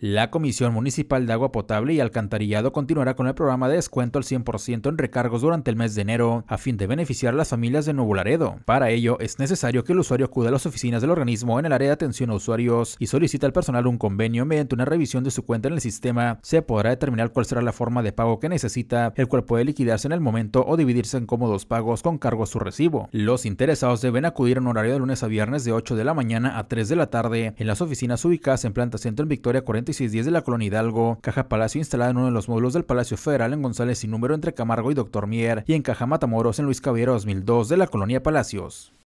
La Comisión Municipal de Agua Potable y Alcantarillado continuará con el programa de descuento al 100% en recargos durante el mes de enero, a fin de beneficiar a las familias de Nuevo Laredo. Para ello, es necesario que el usuario acude a las oficinas del organismo en el área de atención a usuarios y solicite al personal un convenio mediante una revisión de su cuenta en el sistema. Se podrá determinar cuál será la forma de pago que necesita, el cual puede liquidarse en el momento o dividirse en cómodos pagos con cargo a su recibo. Los interesados deben acudir en horario de lunes a viernes de 8 de la mañana a 3 de la tarde en las oficinas ubicadas en Planta Centro en Victoria 40 de la colonia Hidalgo, Caja Palacio instalada en uno de los módulos del Palacio Federal en González y número entre Camargo y Doctor Mier, y en Caja Matamoros en Luis Caballero 2002 de la colonia Palacios.